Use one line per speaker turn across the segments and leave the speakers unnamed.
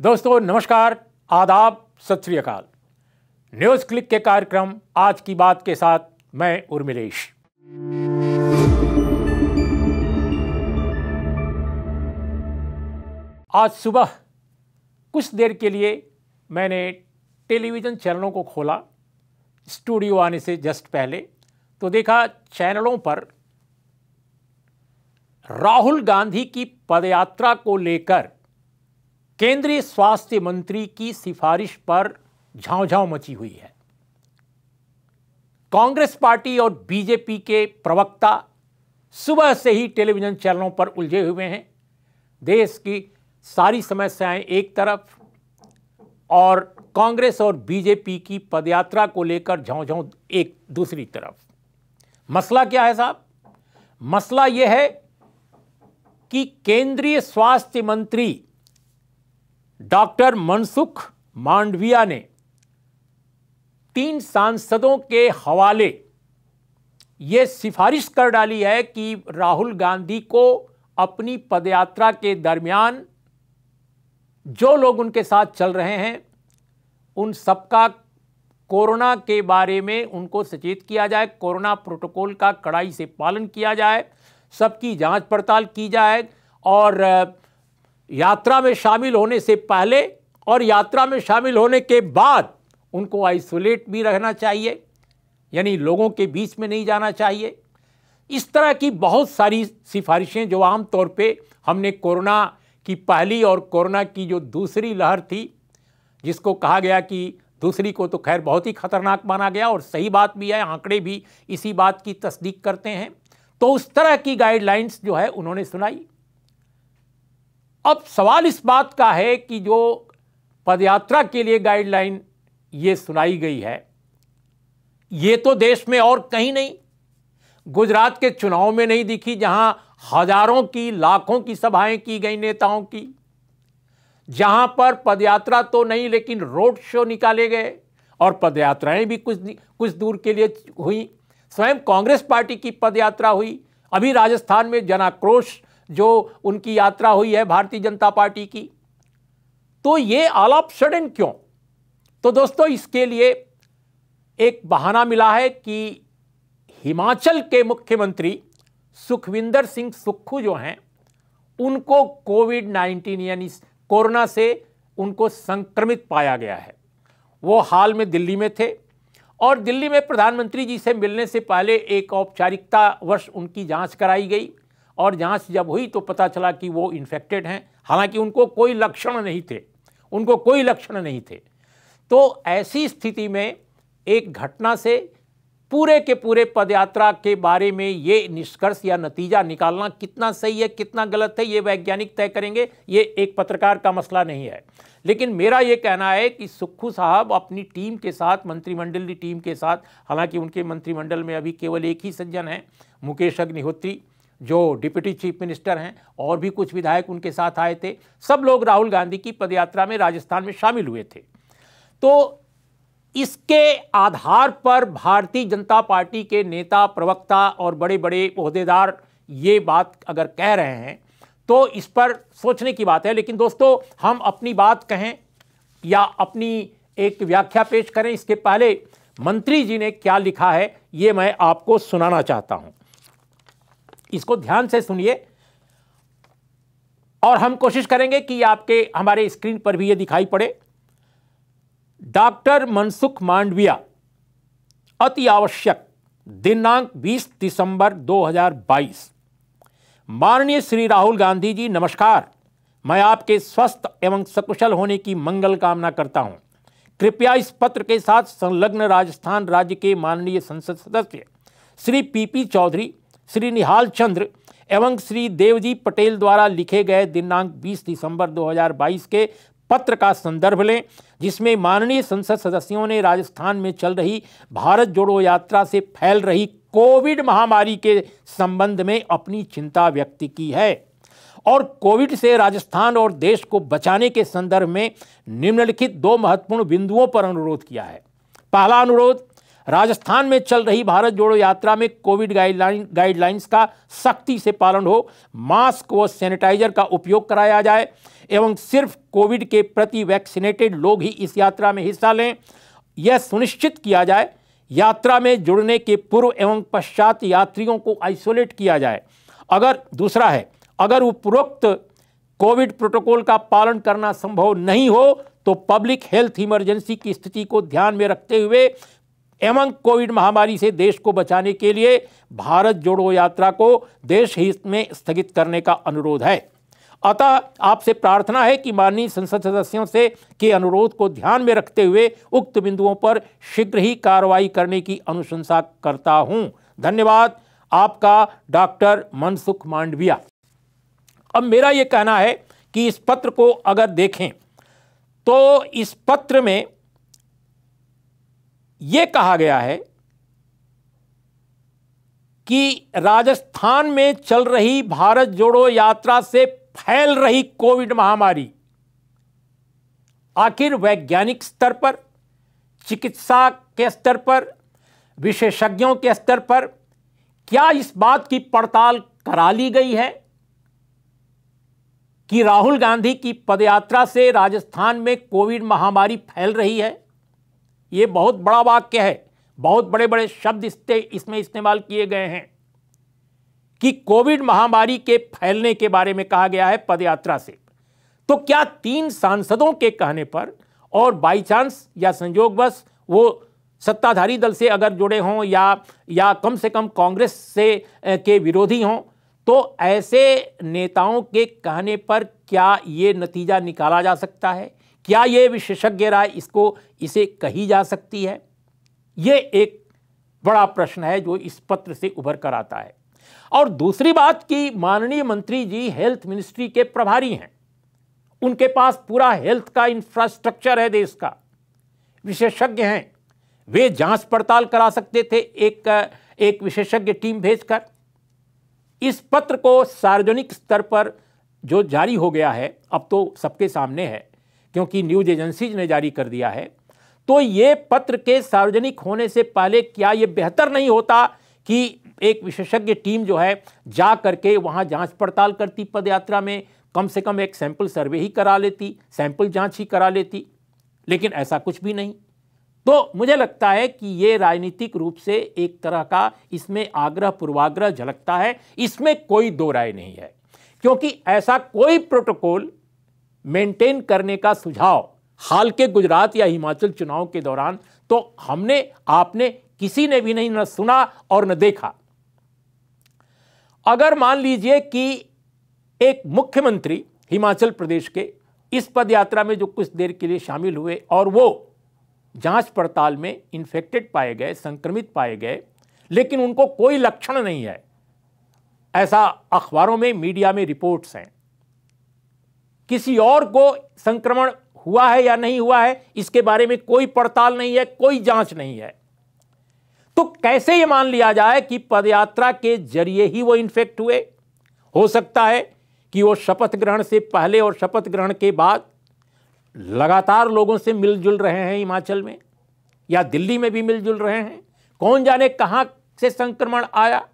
दोस्तों नमस्कार आदाब सत श्रीकाल न्यूज़ क्लिक के कार्यक्रम आज की बात के साथ मैं उर्मिलेश आज सुबह कुछ देर के लिए मैंने टेलीविज़न चैनलों को खोला स्टूडियो आने से जस्ट पहले तो देखा चैनलों पर राहुल गांधी की पदयात्रा को लेकर केंद्रीय स्वास्थ्य मंत्री की सिफारिश पर झांझां मची हुई है कांग्रेस पार्टी और बीजेपी के प्रवक्ता सुबह से ही टेलीविजन चैनलों पर उलझे हुए हैं देश की सारी समस्याएं एक तरफ और कांग्रेस और बीजेपी की पदयात्रा को लेकर झोंझों एक दूसरी तरफ मसला क्या है साहब मसला यह है कि केंद्रीय स्वास्थ्य मंत्री डॉक्टर मनसुख मांडविया ने तीन सांसदों के हवाले ये सिफारिश कर डाली है कि राहुल गांधी को अपनी पदयात्रा के दरमियान जो लोग उनके साथ चल रहे हैं उन सबका कोरोना के बारे में उनको सचेत किया जाए कोरोना प्रोटोकॉल का कड़ाई से पालन किया जाए सबकी जांच पड़ताल की जाए और यात्रा में शामिल होने से पहले और यात्रा में शामिल होने के बाद उनको आइसोलेट भी रहना चाहिए यानी लोगों के बीच में नहीं जाना चाहिए इस तरह की बहुत सारी सिफारिशें जो आम तौर पे हमने कोरोना की पहली और कोरोना की जो दूसरी लहर थी जिसको कहा गया कि दूसरी को तो खैर बहुत ही खतरनाक माना गया और सही बात भी है आंकड़े भी इसी बात की तस्दीक करते हैं तो उस तरह की गाइडलाइंस जो है उन्होंने सुनाई अब सवाल इस बात का है कि जो पदयात्रा के लिए गाइडलाइन ये सुनाई गई है ये तो देश में और कहीं नहीं गुजरात के चुनाव में नहीं दिखी जहां हजारों की लाखों की सभाएं की गई नेताओं की जहां पर पदयात्रा तो नहीं लेकिन रोड शो निकाले गए और पदयात्राएं भी कुछ कुछ दूर के लिए हुई स्वयं कांग्रेस पार्टी की पदयात्रा हुई अभी राजस्थान में जनाक्रोश जो उनकी यात्रा हुई है भारतीय जनता पार्टी की तो ये आलाप सडन क्यों तो दोस्तों इसके लिए एक बहाना मिला है कि हिमाचल के मुख्यमंत्री सुखविंदर सिंह सुक्खू जो हैं उनको कोविड नाइन्टीन यानी कोरोना से उनको संक्रमित पाया गया है वो हाल में दिल्ली में थे और दिल्ली में प्रधानमंत्री जी से मिलने से पहले एक औपचारिकता वर्ष उनकी जांच कराई गई और से जब हुई तो पता चला कि वो इन्फेक्टेड हैं हालांकि उनको कोई लक्षण नहीं थे उनको कोई लक्षण नहीं थे तो ऐसी स्थिति में एक घटना से पूरे के पूरे पदयात्रा के बारे में ये निष्कर्ष या नतीजा निकालना कितना सही है कितना गलत है ये वैज्ञानिक तय करेंगे ये एक पत्रकार का मसला नहीं है लेकिन मेरा ये कहना है कि सुक्खू साहब अपनी टीम के साथ मंत्रिमंडल की टीम के साथ हालांकि उनके मंत्रिमंडल में अभी केवल एक ही सज्जन हैं मुकेश अग्निहोत्री जो डिप्टी चीफ मिनिस्टर हैं और भी कुछ विधायक उनके साथ आए थे सब लोग राहुल गांधी की पदयात्रा में राजस्थान में शामिल हुए थे तो इसके आधार पर भारतीय जनता पार्टी के नेता प्रवक्ता और बड़े बड़े अहदेदार ये बात अगर कह रहे हैं तो इस पर सोचने की बात है लेकिन दोस्तों हम अपनी बात कहें या अपनी एक व्याख्या पेश करें इसके पहले मंत्री जी ने क्या लिखा है ये मैं आपको सुनाना चाहता हूँ इसको ध्यान से सुनिए और हम कोशिश करेंगे कि आपके हमारे स्क्रीन पर भी ये दिखाई पड़े डॉक्टर मनसुख मांडविया अति आवश्यक दिनांक 20 दिसंबर 2022 माननीय श्री राहुल गांधी जी नमस्कार मैं आपके स्वस्थ एवं सकुशल होने की मंगल कामना करता हूं कृपया इस पत्र के साथ संलग्न राजस्थान राज्य के माननीय संसद सदस्य श्री पीपी चौधरी श्री निहाल चंद्र एवं श्री देवजी पटेल द्वारा लिखे गए दिनांक 20 दिसंबर 2022 के पत्र का संदर्भ लें जिसमें माननीय संसद सदस्यों ने राजस्थान में चल रही भारत जोड़ो यात्रा से फैल रही कोविड महामारी के संबंध में अपनी चिंता व्यक्त की है और कोविड से राजस्थान और देश को बचाने के संदर्भ में निम्नलिखित दो महत्वपूर्ण बिंदुओं पर अनुरोध किया है पहला अनुरोध राजस्थान में चल रही भारत जोड़ो यात्रा में कोविड गाइडलाइन गाइडलाइंस का सख्ती से पालन हो मास्क व सैनिटाइजर का उपयोग कराया जाए एवं सिर्फ कोविड के प्रति वैक्सीनेटेड लोग ही इस यात्रा में हिस्सा लें यह सुनिश्चित किया जाए यात्रा में जुड़ने के पूर्व एवं पश्चात यात्रियों को आइसोलेट किया जाए अगर दूसरा है अगर उपरोक्त कोविड प्रोटोकॉल का पालन करना संभव नहीं हो तो पब्लिक हेल्थ इमरजेंसी की स्थिति को ध्यान में रखते हुए एवं कोविड महामारी से देश को बचाने के लिए भारत जोड़ो यात्रा को देश हित में स्थगित करने का अनुरोध है अतः आपसे प्रार्थना है कि माननीय संसद सदस्यों से के अनुरोध को ध्यान में रखते हुए उक्त बिंदुओं पर शीघ्र ही कार्रवाई करने की अनुशंसा करता हूं धन्यवाद आपका डॉक्टर मनसुख मांडविया अब मेरा ये कहना है कि इस पत्र को अगर देखें तो इस पत्र में ये कहा गया है कि राजस्थान में चल रही भारत जोड़ो यात्रा से फैल रही कोविड महामारी आखिर वैज्ञानिक स्तर पर चिकित्सा के स्तर पर विशेषज्ञों के स्तर पर क्या इस बात की पड़ताल करा ली गई है कि राहुल गांधी की पदयात्रा से राजस्थान में कोविड महामारी फैल रही है ये बहुत बड़ा वाक्य है बहुत बड़े बड़े शब्द इसते इसमें इस्तेमाल किए गए हैं कि कोविड महामारी के फैलने के बारे में कहा गया है पदयात्रा से तो क्या तीन सांसदों के कहने पर और बाई चांस या संजोगवश वो सत्ताधारी दल से अगर जुड़े हों या या कम से कम कांग्रेस से के विरोधी हों तो ऐसे नेताओं के कहने पर क्या ये नतीजा निकाला जा सकता है क्या ये विशेषज्ञ राय इसको इसे कही जा सकती है ये एक बड़ा प्रश्न है जो इस पत्र से उभर कर आता है और दूसरी बात कि माननीय मंत्री जी हेल्थ मिनिस्ट्री के प्रभारी हैं उनके पास पूरा हेल्थ का इंफ्रास्ट्रक्चर है देश का विशेषज्ञ हैं वे जांच पड़ताल करा सकते थे एक एक विशेषज्ञ टीम भेजकर इस पत्र को सार्वजनिक स्तर पर जो जारी हो गया है अब तो सबके सामने है क्योंकि न्यूज एजेंसीज ने जारी कर दिया है तो ये पत्र के सार्वजनिक होने से पहले क्या ये बेहतर नहीं होता कि एक विशेषज्ञ टीम जो है जा करके वहाँ जांच पड़ताल करती पदयात्रा में कम से कम एक सैंपल सर्वे ही करा लेती सैंपल जांच ही करा लेती लेकिन ऐसा कुछ भी नहीं तो मुझे लगता है कि ये राजनीतिक रूप से एक तरह का इसमें आग्रह पूर्वाग्रह झलकता है इसमें कोई दो राय नहीं है क्योंकि ऐसा कोई प्रोटोकॉल मेंटेन करने का सुझाव हाल के गुजरात या हिमाचल चुनाव के दौरान तो हमने आपने किसी ने भी नहीं न सुना और न देखा अगर मान लीजिए कि एक मुख्यमंत्री हिमाचल प्रदेश के इस पद यात्रा में जो कुछ देर के लिए शामिल हुए और वो जांच पड़ताल में इन्फेक्टेड पाए गए संक्रमित पाए गए लेकिन उनको कोई लक्षण नहीं है ऐसा अखबारों में मीडिया में रिपोर्ट्स हैं किसी और को संक्रमण हुआ है या नहीं हुआ है इसके बारे में कोई पड़ताल नहीं है कोई जांच नहीं है तो कैसे यह मान लिया जाए कि पदयात्रा के जरिए ही वो इन्फेक्ट हुए हो सकता है कि वो शपथ ग्रहण से पहले और शपथ ग्रहण के बाद लगातार लोगों से मिलजुल रहे हैं हिमाचल में या दिल्ली में भी मिलजुल रहे हैं कौन जाने कहां से संक्रमण आया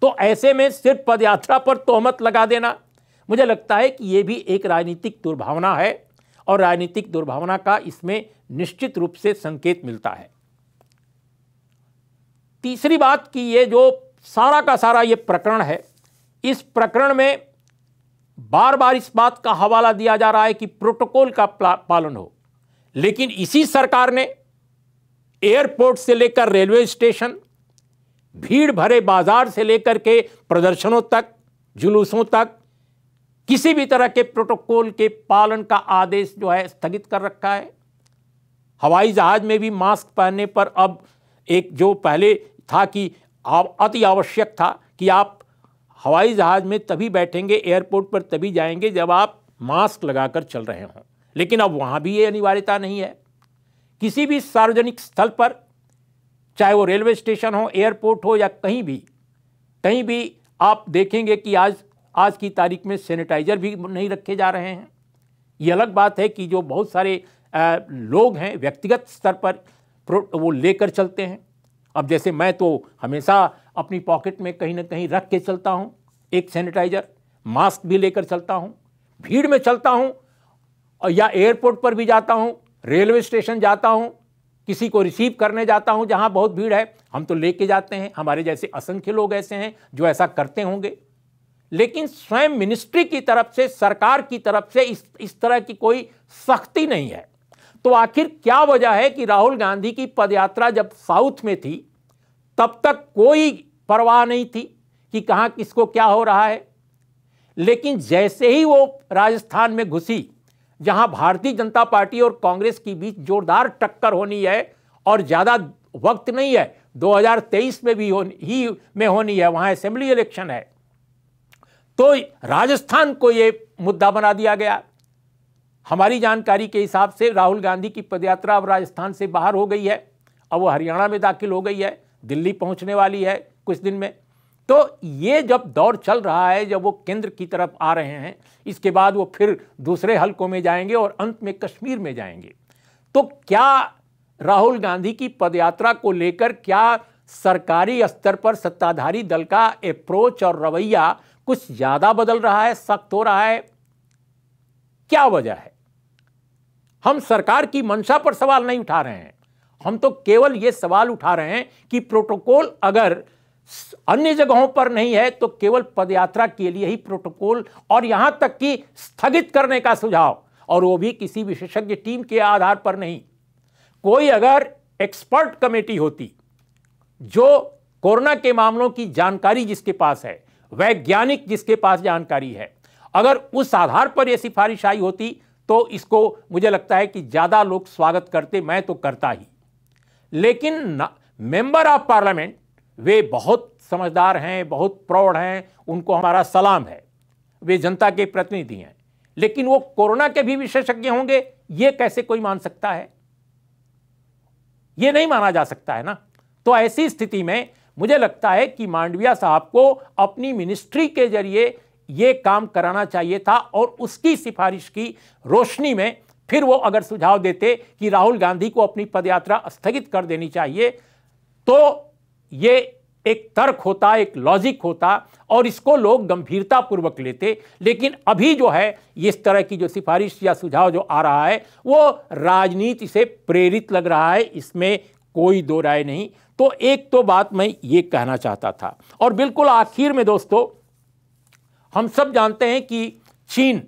तो ऐसे में सिर्फ पदयात्रा पर तोहमत लगा देना मुझे लगता है कि ये भी एक राजनीतिक दुर्भावना है और राजनीतिक दुर्भावना का इसमें निश्चित रूप से संकेत मिलता है तीसरी बात कि ये जो सारा का सारा ये प्रकरण है इस प्रकरण में बार बार इस बात का हवाला दिया जा रहा है कि प्रोटोकॉल का पालन हो लेकिन इसी सरकार ने एयरपोर्ट से लेकर रेलवे स्टेशन भीड़ भरे बाजार से लेकर के प्रदर्शनों तक जुलूसों तक किसी भी तरह के प्रोटोकॉल के पालन का आदेश जो है स्थगित कर रखा है हवाई जहाज में भी मास्क पहनने पर अब एक जो पहले था कि अति आवश्यक था कि आप हवाई जहाज में तभी बैठेंगे एयरपोर्ट पर तभी जाएंगे जब आप मास्क लगाकर चल रहे हों लेकिन अब वहां भी ये अनिवार्यता नहीं है किसी भी सार्वजनिक स्थल पर चाहे वो रेलवे स्टेशन हो एयरपोर्ट हो या कहीं भी कहीं भी आप देखेंगे कि आज आज की तारीख में सैनिटाइजर भी नहीं रखे जा रहे हैं ये अलग बात है कि जो बहुत सारे लोग हैं व्यक्तिगत स्तर पर वो लेकर चलते हैं अब जैसे मैं तो हमेशा अपनी पॉकेट में कहीं ना कहीं रख के चलता हूँ एक सैनिटाइजर मास्क भी लेकर चलता हूँ भीड़ में चलता हूँ या एयरपोर्ट पर भी जाता हूँ रेलवे स्टेशन जाता हूँ किसी को रिसीव करने जाता हूँ जहाँ बहुत भीड़ है हम तो लेके जाते हैं हमारे जैसे असंख्य लोग ऐसे हैं जो ऐसा करते होंगे लेकिन स्वयं मिनिस्ट्री की तरफ से सरकार की तरफ से इस इस तरह की कोई सख्ती नहीं है तो आखिर क्या वजह है कि राहुल गांधी की पदयात्रा जब साउथ में थी तब तक कोई परवाह नहीं थी कि कहाँ किसको क्या हो रहा है लेकिन जैसे ही वो राजस्थान में घुसी जहां भारतीय जनता पार्टी और कांग्रेस के बीच जोरदार टक्कर होनी है और ज़्यादा वक्त नहीं है 2023 में भी होनी ही में होनी है वहाँ असेंबली इलेक्शन है तो राजस्थान को ये मुद्दा बना दिया गया हमारी जानकारी के हिसाब से राहुल गांधी की पदयात्रा अब राजस्थान से बाहर हो गई है अब वो हरियाणा में दाखिल हो गई है दिल्ली पहुंचने वाली है कुछ दिन में तो ये जब दौर चल रहा है जब वो केंद्र की तरफ आ रहे हैं इसके बाद वो फिर दूसरे हलकों में जाएंगे और अंत में कश्मीर में जाएंगे तो क्या राहुल गांधी की पदयात्रा को लेकर क्या सरकारी स्तर पर सत्ताधारी दल का अप्रोच और रवैया कुछ ज़्यादा बदल रहा है सख्त हो रहा है क्या वजह है हम सरकार की मंशा पर सवाल नहीं उठा रहे हैं हम तो केवल यह सवाल उठा रहे हैं कि प्रोटोकॉल अगर अन्य जगहों पर नहीं है तो केवल पदयात्रा के लिए ही प्रोटोकॉल और यहां तक कि स्थगित करने का सुझाव और वो भी किसी विशेषज्ञ टीम के आधार पर नहीं कोई अगर एक्सपर्ट कमेटी होती जो कोरोना के मामलों की जानकारी जिसके पास है वैज्ञानिक जिसके पास जानकारी है अगर उस आधार पर यह सिफारिश आई होती तो इसको मुझे लगता है कि ज़्यादा लोग स्वागत करते मैं तो करता ही लेकिन मेंबर ऑफ पार्लियामेंट वे बहुत समझदार हैं बहुत प्रौढ़ हैं उनको हमारा सलाम है वे जनता के प्रतिनिधि हैं लेकिन वो कोरोना के भी विशेषज्ञ होंगे ये कैसे कोई मान सकता है ये नहीं माना जा सकता है ना तो ऐसी स्थिति में मुझे लगता है कि मांडविया साहब को अपनी मिनिस्ट्री के जरिए ये काम कराना चाहिए था और उसकी सिफारिश की रोशनी में फिर वो अगर सुझाव देते कि राहुल गांधी को अपनी पदयात्रा स्थगित कर देनी चाहिए तो ये एक तर्क होता एक लॉजिक होता और इसको लोग गंभीरतापूर्वक लेते लेकिन अभी जो है इस तरह की जो सिफारिश या सुझाव जो आ रहा है वो राजनीति से प्रेरित लग रहा है इसमें कोई दो राय नहीं तो एक तो बात मैं ये कहना चाहता था और बिल्कुल आखिर में दोस्तों हम सब जानते हैं कि चीन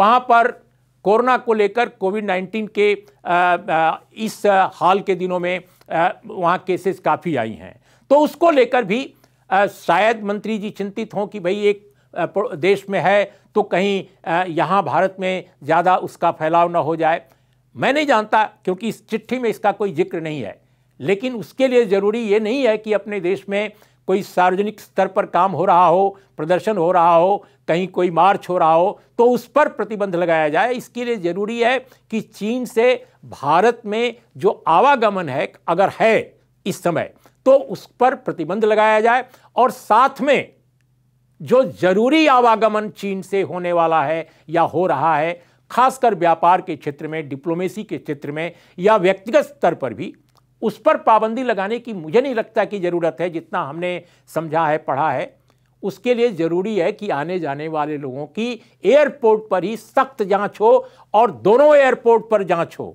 वहाँ पर कोरोना को लेकर कोविड 19 के इस हाल के दिनों में वहाँ केसेस काफ़ी आई हैं तो उसको लेकर भी शायद मंत्री जी चिंतित हों कि भाई एक देश में है तो कहीं यहाँ भारत में ज़्यादा उसका फैलाव ना हो जाए मैं नहीं जानता क्योंकि इस चिट्ठी में इसका कोई जिक्र नहीं है लेकिन उसके लिए ज़रूरी ये नहीं है कि अपने देश में कोई सार्वजनिक स्तर पर काम हो रहा हो प्रदर्शन हो रहा हो कहीं कोई मार्च हो रहा हो तो उस पर प्रतिबंध लगाया जाए इसके लिए ज़रूरी है कि चीन से भारत में जो आवागमन है अगर है इस समय तो उस पर प्रतिबंध लगाया जाए और साथ में जो जरूरी आवागमन चीन से होने वाला है या हो रहा है खासकर व्यापार के क्षेत्र में डिप्लोमेसी के क्षेत्र में या व्यक्तिगत स्तर पर भी उस पर पाबंदी लगाने की मुझे नहीं लगता कि ज़रूरत है जितना हमने समझा है पढ़ा है उसके लिए ज़रूरी है कि आने जाने वाले लोगों की एयरपोर्ट पर ही सख्त जांच हो और दोनों एयरपोर्ट पर जांच हो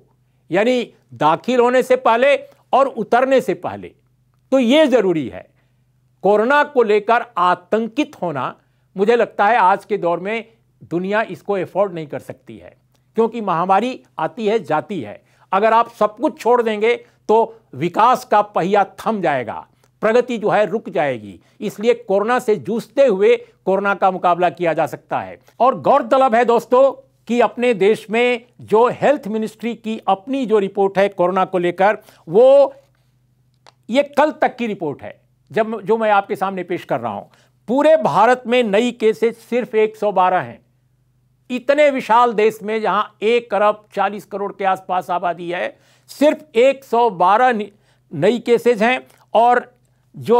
यानी दाखिल होने से पहले और उतरने से पहले तो ये ज़रूरी है कोरोना को लेकर आतंकित होना मुझे लगता है आज के दौर में दुनिया इसको एफोर्ड नहीं कर सकती है क्योंकि महामारी आती है जाती है अगर आप सब कुछ छोड़ देंगे तो विकास का पहिया थम जाएगा प्रगति जो है रुक जाएगी इसलिए कोरोना से जूझते हुए कोरोना का मुकाबला किया जा सकता है और गौरतलब है दोस्तों कि अपने देश में जो हेल्थ मिनिस्ट्री की अपनी जो रिपोर्ट है कोरोना को लेकर वो ये कल तक की रिपोर्ट है जब जो मैं आपके सामने पेश कर रहा हूं पूरे भारत में नई केसेस सिर्फ 112 हैं इतने विशाल देश में जहां एक अरब 40 करोड़ के आसपास आबादी है सिर्फ 112 नई केसेज हैं और जो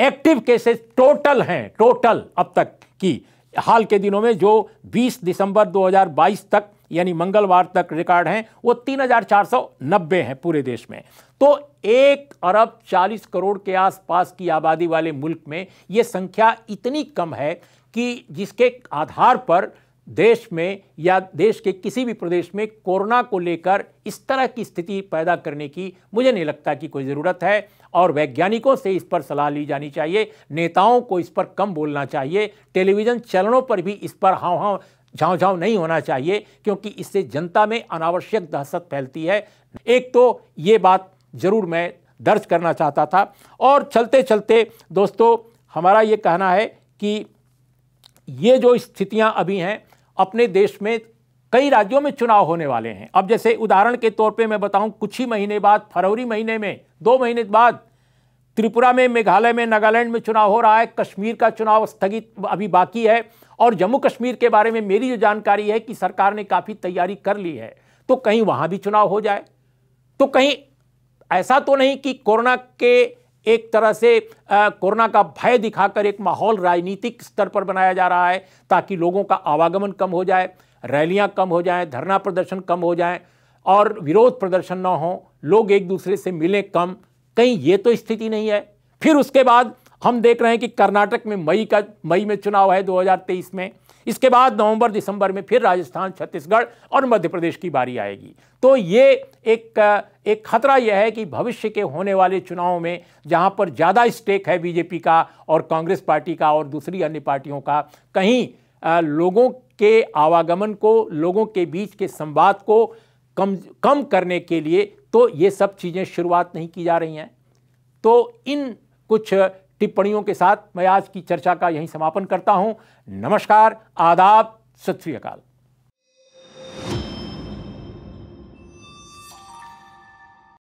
एक्टिव केसेस टोटल हैं टोटल अब तक की हाल के दिनों में जो 20 दिसंबर 2022 तक यानी मंगलवार तक रिकॉर्ड हैं वो 3,490 हैं पूरे देश में तो एक अरब 40 करोड़ के आसपास की आबादी वाले मुल्क में ये संख्या इतनी कम है कि जिसके आधार पर देश में या देश के किसी भी प्रदेश में कोरोना को लेकर इस तरह की स्थिति पैदा करने की मुझे नहीं लगता कि कोई ज़रूरत है और वैज्ञानिकों से इस पर सलाह ली जानी चाहिए नेताओं को इस पर कम बोलना चाहिए टेलीविज़न चैनलों पर भी इस पर हाँ हाँ झाँव झाँव नहीं होना चाहिए क्योंकि इससे जनता में अनावश्यक दहशत फैलती है एक तो ये बात ज़रूर मैं दर्ज करना चाहता था और चलते चलते दोस्तों हमारा ये कहना है कि ये जो स्थितियाँ अभी हैं अपने देश में कई राज्यों में चुनाव होने वाले हैं अब जैसे उदाहरण के तौर पे मैं बताऊं कुछ ही महीने बाद फरवरी महीने में दो महीने बाद त्रिपुरा में मेघालय में नागालैंड में चुनाव हो रहा है कश्मीर का चुनाव स्थगित अभी बाकी है और जम्मू कश्मीर के बारे में मेरी जो जानकारी है कि सरकार ने काफ़ी तैयारी कर ली है तो कहीं वहाँ भी चुनाव हो जाए तो कहीं ऐसा तो नहीं कि कोरोना के एक तरह से कोरोना का भय दिखाकर एक माहौल राजनीतिक स्तर पर बनाया जा रहा है ताकि लोगों का आवागमन कम हो जाए रैलियां कम हो जाएं धरना प्रदर्शन कम हो जाएं और विरोध प्रदर्शन ना हो लोग एक दूसरे से मिलें कम कहीं ये तो स्थिति नहीं है फिर उसके बाद हम देख रहे हैं कि कर्नाटक में मई का मई में चुनाव है दो में इसके बाद नवंबर दिसंबर में फिर राजस्थान छत्तीसगढ़ और मध्य प्रदेश की बारी आएगी तो ये एक एक खतरा यह है कि भविष्य के होने वाले चुनाव में जहां पर ज़्यादा स्टेक है बीजेपी का और कांग्रेस पार्टी का और दूसरी अन्य पार्टियों का कहीं आ, लोगों के आवागमन को लोगों के बीच के संवाद को कम कम करने के लिए तो ये सब चीज़ें शुरुआत नहीं की जा रही हैं तो इन कुछ टिप्पणियों के साथ मैं आज की चर्चा का यहीं समापन करता हूं नमस्कार आदाब सत श्रीकाल